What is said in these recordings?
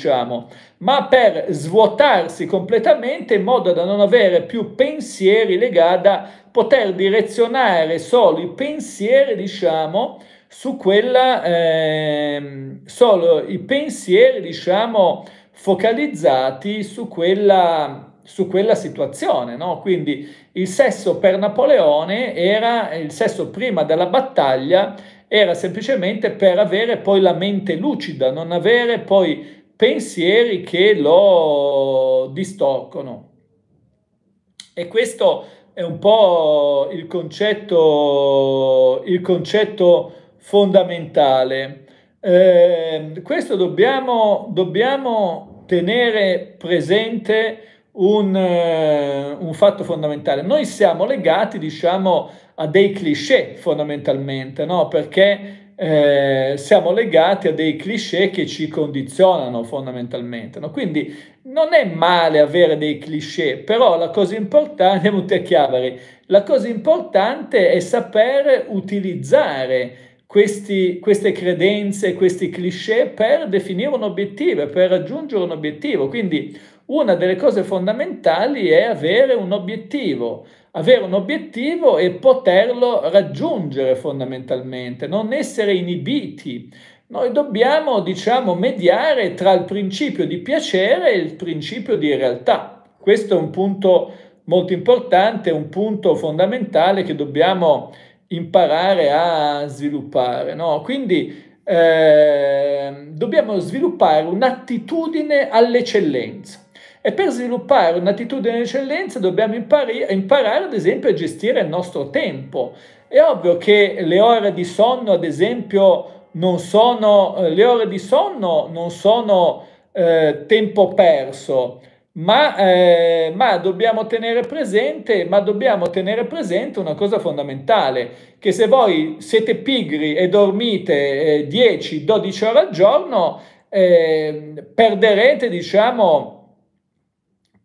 diciamo, ma per svuotarsi completamente in modo da non avere più pensieri legati a poter direzionare solo i pensieri, diciamo, su quella, eh, solo i pensieri, diciamo, focalizzati su quella su quella situazione, no? Quindi il sesso per Napoleone era il sesso prima della battaglia era semplicemente per avere poi la mente lucida, non avere poi pensieri che lo distorcono. E questo è un po' il concetto, il concetto fondamentale. Eh, questo dobbiamo, dobbiamo, tenere presente un, eh, un, fatto fondamentale. Noi siamo legati, diciamo, a dei cliché fondamentalmente, no? Perché eh, siamo legati a dei cliché che ci condizionano fondamentalmente. No? Quindi non è male avere dei cliché, però la cosa importante, la cosa importante è saper utilizzare questi, queste credenze, questi cliché per definire un obiettivo, per raggiungere un obiettivo. Quindi una delle cose fondamentali è avere un obiettivo avere un obiettivo e poterlo raggiungere fondamentalmente, non essere inibiti. Noi dobbiamo, diciamo, mediare tra il principio di piacere e il principio di realtà. Questo è un punto molto importante, un punto fondamentale che dobbiamo imparare a sviluppare. No? Quindi eh, dobbiamo sviluppare un'attitudine all'eccellenza. E per sviluppare un'attitudine di eccellenza dobbiamo impari- imparare, ad esempio, a gestire il nostro tempo. È ovvio che le ore di sonno, ad esempio, non sono, le ore di sonno non sono eh, tempo perso, ma, eh, ma, dobbiamo presente, ma, dobbiamo tenere presente, una cosa fondamentale, che se voi siete pigri e dormite eh, 10-12 ore al giorno, eh, perderete, diciamo,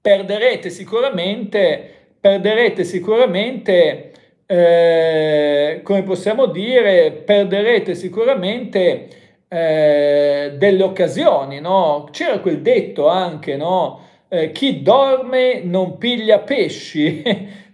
perderete sicuramente, perderete sicuramente eh, come possiamo dire, perderete sicuramente eh, delle occasioni, no? C'era quel detto anche, no? Eh, chi dorme non piglia pesci.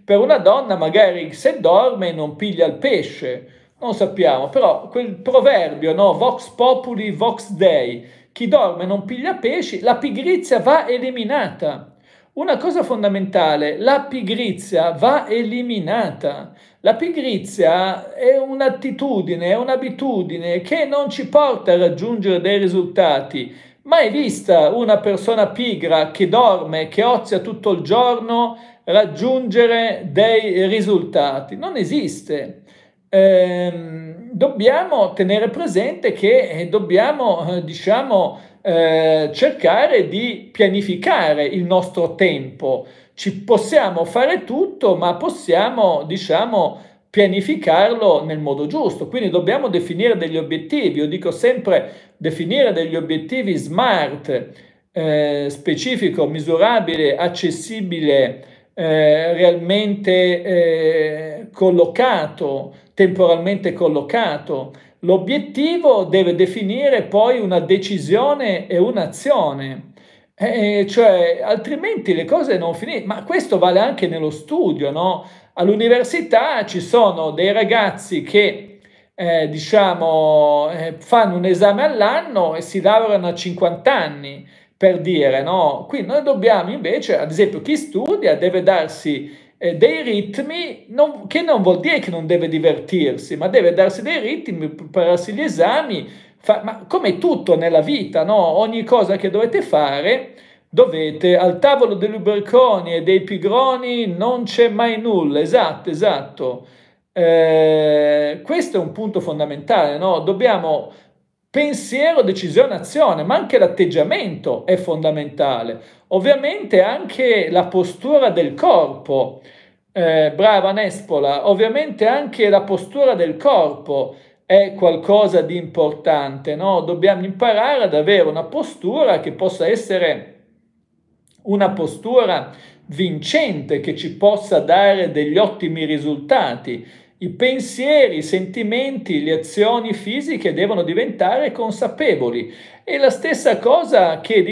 per una donna magari se dorme non piglia il pesce, non sappiamo, però quel proverbio, no? Vox populi, vox dei. Chi dorme non piglia pesci, la pigrizia va eliminata una cosa fondamentale, la pigrizia va eliminata. La pigrizia è un'attitudine, è un'abitudine che non ci porta a raggiungere dei risultati. Mai vista una persona pigra che dorme, che ozia tutto il giorno, raggiungere dei risultati? Non esiste. Ehm, dobbiamo tenere presente che eh, dobbiamo, eh, diciamo, eh, cercare di pianificare il nostro tempo. Ci possiamo fare tutto, ma possiamo, diciamo, pianificarlo nel modo giusto. Quindi dobbiamo definire degli obiettivi. Io dico sempre definire degli obiettivi smart, eh, specifico, misurabile, accessibile, eh, realmente eh, collocato, temporalmente collocato L'obiettivo deve definire poi una decisione e un'azione. Eh, cioè, altrimenti le cose non finiscono. Ma questo vale anche nello studio, no? All'università ci sono dei ragazzi che, eh, diciamo, eh, fanno un esame all'anno e si laureano a 50 anni, per dire, no? Qui noi dobbiamo invece, ad esempio, chi studia deve darsi eh, dei ritmi, non, che non vuol dire che non deve divertirsi, ma deve darsi dei ritmi, prepararsi gli esami, fa, ma come tutto nella vita, no? ogni cosa che dovete fare, dovete, al tavolo degli Luberconi e dei Pigroni non c'è mai nulla, esatto, esatto. Eh, questo è un punto fondamentale, no? dobbiamo pensiero, decisione, azione, ma anche l'atteggiamento è fondamentale. Ovviamente anche la postura del corpo. Eh, brava Nespola, ovviamente anche la postura del corpo è qualcosa di importante, no? Dobbiamo imparare ad avere una postura che possa essere una postura vincente, che ci possa dare degli ottimi risultati i pensieri, i sentimenti, le azioni fisiche devono diventare consapevoli. E la stessa cosa che dice